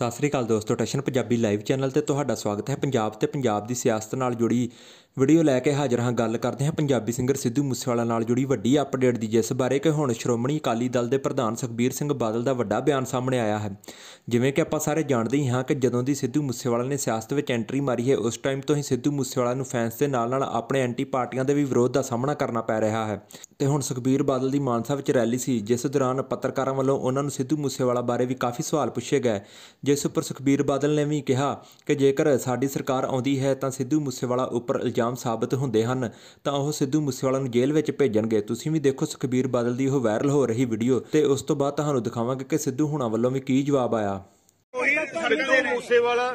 ਸਤਿ ਸ੍ਰੀ ਅਕਾਲ ਦੋਸਤੋ tension Punjabi live channel ਤੇ ਤੁਹਾਡਾ ਸਵਾਗਤ ਹੈ ਪੰਜਾਬ ਤੇ ਪੰਜਾਬ ਦੀ ਸਿਆਸਤ ਨਾਲ ਜੁੜੀ ਵੀਡੀਓ ਲੈ ਕੇ ਹਾਜ਼ਰ ਹਾਂ ਗੱਲ ਕਰਦੇ ਹਾਂ ਪੰਜਾਬੀ ਸਿੰਗਰ ਸਿੱਧੂ ਮੂਸੇਵਾਲਾ ਨਾਲ ਜੁੜੀ ਵੱਡੀ ਅਪਡੇਟ ਦੀ ਜਿਸ ਬਾਰੇ ਕਿ ਹੁਣ ਸ਼੍ਰੋਮਣੀ ਅਕਾਲੀ ਦਲ ਦੇ ਪ੍ਰਧਾਨ ਸੁਖਬੀਰ ਸਿੰਘ ਬਾਦਲ ਦਾ ਵੱਡਾ ਬਿਆਨ ਸਾਹਮਣੇ ਆਇਆ ਹੈ ਜਿਵੇਂ ਕਿ ਆਪਾਂ ਸਾਰੇ ਜਾਣਦੇ ਹੀ ਹਾਂ ਕਿ ਜਦੋਂ ਦੀ ਸਿੱਧੂ ਮੂਸੇਵਾਲਾ ਨੇ ਸਿਆਸਤ ਵਿੱਚ ਐਂਟਰੀ ਮਾਰੀ ਹੈ ਉਸ ਟਾਈਮ ਤੋਂ ਹੀ ਸਿੱਧੂ ਮੂਸੇਵਾਲਾ ਨੂੰ ਫੈਨਸ ਦੇ ਨਾਲ ਨਾਲ ਆਪਣੇ ਐਂਟੀ ਪਾਰਟੀਆਂ ਦੇ ਵੀ ਵਿਰੋਧ ਦਾ ਸਾਹਮਣਾ ਕਰਨਾ ਪੈ ਰਿਹਾ ਹੈ ਤੇ ਹੁਣ ਸੁਖਬੀਰ ਬਾਦਲ ਦੀ ਮਾਨਸਾ ਵਿੱਚ ਰੈਲੀ ਸੀ ਜਿਸ ਦੌਰਾਨ ਪੱਤਰਕਾਰਾਂ ਵੱਲੋਂ ਉਹਨਾਂ ਨੂੰ ਸਿੱਧੂ ਮੂਸੇਵਾਲਾ ਬਾਰੇ ਵੀ ਕਾਫੀ ਸਵਾਲ ਪੁੱਛੇ ਗਏ ਜਿਸ ਉੱਪਰ ਸੁਖਬੀਰ ਬਾਦਲ ਨੇ ਵੀ ਕਿਹਾ ਕਿ ਜੇਕਰ ਸਾਡੀ ਸਰਕਾਰ ਆਉਂਦੀ ਹੈ ਤਾਂ ਸਿੱਧੂ ਮੂਸੇਵਾਲਾ ਉੱਪਰ ਇਲਜ਼ਾਮ ਸਾਬਤ ਹੁੰਦੇ ਹਨ ਤਾਂ ਉਹ ਸਿੱਧੂ ਮੂਸੇਵਾਲਾ ਨੂੰ ਜੇਲ੍ਹ ਵਿੱਚ ਭੇਜਣਗੇ ਤੁਸੀਂ ਵੀ ਦੇਖੋ ਸੁਖਬੀਰ ਬਾਦਲ ਦੀ ਉਹ ਵਾਇਰਲ ਹੋ ਰਹੀ ਵੀਡੀਓ ਤੇ ਉਸ ਤੋਂ ਬਾਅਦ ਤੁਹਾਨੂੰ ਦਿਖਾਵਾਂਗੇ ਕਿ ਸਿੱਧੂ ਹੁਣਾਂ ਵੱਲੋਂ ਵੀ ਕੀ ਜਵਾਬ ਆਇਆ ਸਿੱਧੂ ਮੂਸੇਵਾਲਾ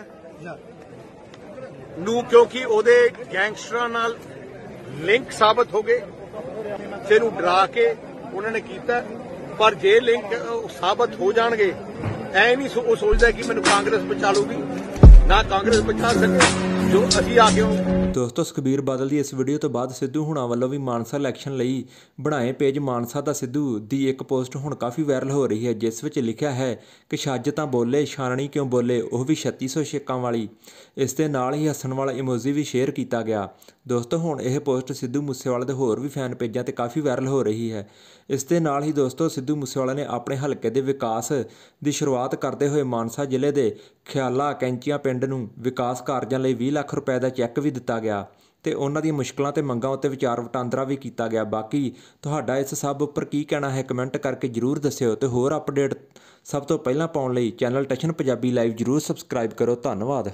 ਨੂੰ ਕਿਉਂਕਿ ਉਹਦੇ ਗੈਂਗਸਟਰਾਂ ਨਾਲ ਲਿੰਕ ਸਾਬਤ ਹੋ ਗਏ ਤੇ ਨੂੰ ਡਰਾ ਕੇ ਉਹਨਾਂ ਨੇ ਕੀਤਾ ਪਰ ਜੇ ਲਿੰਕ ਸਾਬਤ ਹੋ ਜਾਣਗੇ ਐ ਨਹੀਂ ਉਹ ਸੋਚਦਾ ਕਿ ਮੈਨੂੰ ਕਾਂਗਰਸ ਬਚਾ ਲੂਗੀ ਨਾ ਕਾਂਗਰਸ ਬਚਾ ਸਕੇ ਜੋ ਅਸੀਂ ਆ ਗਏ ਦੋਸਤੋ ਸੁਖਬੀਰ ਬਾਦਲ ਦੀ ਇਸ ਵੀਡੀਓ ਤੋਂ ਬਾਅਦ ਸਿੱਧੂ ਹੁਣਾ ਵੱਲੋਂ ਵੀ ਮਾਨਸਾ ਇਲੈਕਸ਼ਨ ਲਈ ਬਣਾਏ ਪੇਜ ਮਾਨਸਾ ਦਾ ਸਿੱਧੂ ਦੀ ਇੱਕ ਪੋਸਟ ਹੁਣ ਕਾਫੀ ਵਾਇਰਲ ਹੋ ਰਹੀ ਹੈ ਜਿਸ ਵਿੱਚ ਲਿਖਿਆ ਹੈ ਕਿ ਛੱਜ ਤਾਂ ਬੋਲੇ ਛਾਨਣੀ ਕਿਉਂ ਬੋਲੇ ਉਹ ਵੀ 3600 ਛੇਕਾਂ ਵਾਲੀ ਇਸ ਦੇ ਨਾਲ ਹੀ ਹੱਸਣ ਵਾਲਾ ਇਮੋਜੀ ਵੀ ਸ਼ੇਅਰ ਕੀਤਾ ਗਿਆ ਦੋਸਤੋ ਹੁਣ ਇਹ ਪੋਸਟ ਸਿੱਧੂ ਮੂਸੇਵਾਲਾ ਦੇ ਹੋਰ ਵੀ ਫੈਨ ਪੇਜਾਂ ਤੇ ਕਾਫੀ ਵਾਇਰਲ ਹੋ ਰਹੀ ਹੈ ਇਸ ਦੇ ਨਾਲ ਹੀ ਦੋਸਤੋ ਸਿੱਧੂ ਮੂਸੇਵਾਲਾ ਨੇ ਆਪਣੇ ਹਲਕੇ ਦੇ ਵਿਕਾਸ ਦੀ ਸ਼ੁਰੂਆਤ ਕਰਦੇ ਹੋਏ ਮਾਨਸਾ ਜ਼ਿਲ੍ਹੇ ਦੇ ਖਿਆਲਾ ਕੈਂਚੀਆਂ ਪਿੰਡ ਨੂੰ ਵਿਕਾਸ ਕਾਰਜਾਂ ਲਈ 20 ਲੱਖ ਰੁਪਏ ਦਾ ਚੈੱਕ ਵੀ ਦਿੱਤਾ ਗਿਆ ਤੇ ਉਹਨਾਂ ਦੀਆਂ ਮੁਸ਼ਕਲਾਂ ਤੇ ਮੰਗਾਂ ਉੱਤੇ ਵਿਚਾਰ ਵਟਾਂਦਰਾ ਵੀ ਕੀਤਾ ਗਿਆ ਬਾਕੀ ਤੁਹਾਡਾ ਇਸ ਸਭ ਉੱਪਰ ਕੀ ਕਹਿਣਾ ਹੈ ਕਮੈਂਟ ਕਰਕੇ ਜਰੂਰ ਦੱਸਿਓ ਤੇ ਹੋਰ ਅਪਡੇਟ ਸਭ ਤੋਂ ਪਹਿਲਾਂ ਪਾਉਣ ਲਈ ਚੈਨਲ ਟੈਸ਼ਨ ਪੰਜਾਬੀ ਲਾਈਵ ਜਰੂਰ ਸਬਸਕ੍ਰਾਈਬ ਕਰੋ ਧੰਨਵਾਦ